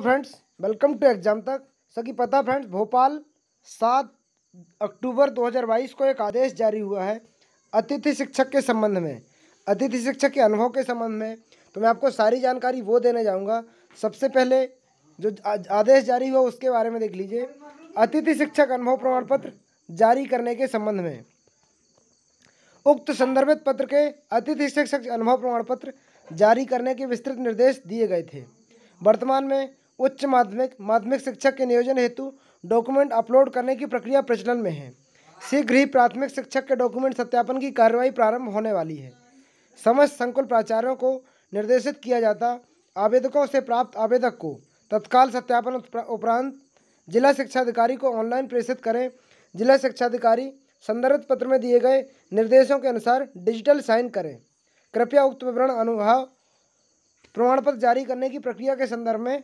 friends welcome to exam तक सकी पता फ्रेंड्स भोपाल सात अक्टूबर 2022 को एक आदेश जारी हुआ है अतिथि शिक्षक के संबंध में अतिथि शिक्षक के अनुभव के संबंध में तो मैं आपको सारी जानकारी वो देने जाऊंगा सबसे पहले जो आदेश जारी हुआ उसके बारे में देख लीजिए अतिथि शिक्षक अनुभव प्रमाण पत्र जारी करने के संबंध में उक्त संदर्भित पत्र के अतिथि शिक्षक अनुभव प्रमाण पत्र जारी करने के विस्तृत निर्देश दिए गए थे वर्तमान में उच्च माध्यमिक माध्यमिक शिक्षा के नियोजन हेतु डॉक्यूमेंट अपलोड करने की प्रक्रिया प्रचलन में है शीघ्र ही प्राथमिक शिक्षक के डॉक्यूमेंट सत्यापन की कार्यवाही प्रारंभ होने वाली है समस्त संकुल प्राचार्यों को निर्देशित किया जाता आवेदकों से प्राप्त आवेदक को तत्काल सत्यापन उपरांत जिला शिक्षा अधिकारी को ऑनलाइन प्रेषित करें जिला शिक्षा अधिकारी संदर्भ पत्र में दिए गए निर्देशों के अनुसार डिजिटल साइन करें कृपया उक्त विवरण अनुभाव प्रमाण पत्र जारी करने की प्रक्रिया के संदर्भ में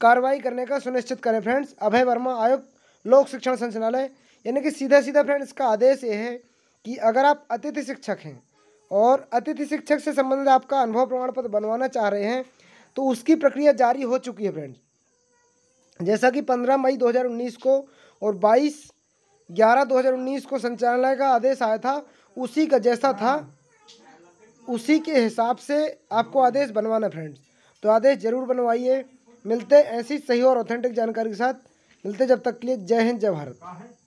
कार्रवाई करने का सुनिश्चित करें फ्रेंड्स अभय वर्मा आयुक्त लोक शिक्षण संचालय यानी कि सीधा सीधा फ्रेंड्स का आदेश ये है कि अगर आप अतिथि शिक्षक हैं और अतिथि शिक्षक से संबंधित आपका अनुभव प्रमाण पत्र बनवाना चाह रहे हैं तो उसकी प्रक्रिया जारी हो चुकी है फ्रेंड्स जैसा कि 15 मई 2019 को और 22 ग्यारह 2019 को संचालनालय का आदेश आया था उसी का जैसा था उसी के हिसाब से आपको आदेश बनवाना फ्रेंड्स तो आदेश ज़रूर बनवाइए मिलते ऐसी सही और ऑथेंटिक जानकारी के साथ मिलते जब तक के लिए जय हिंद जय भारत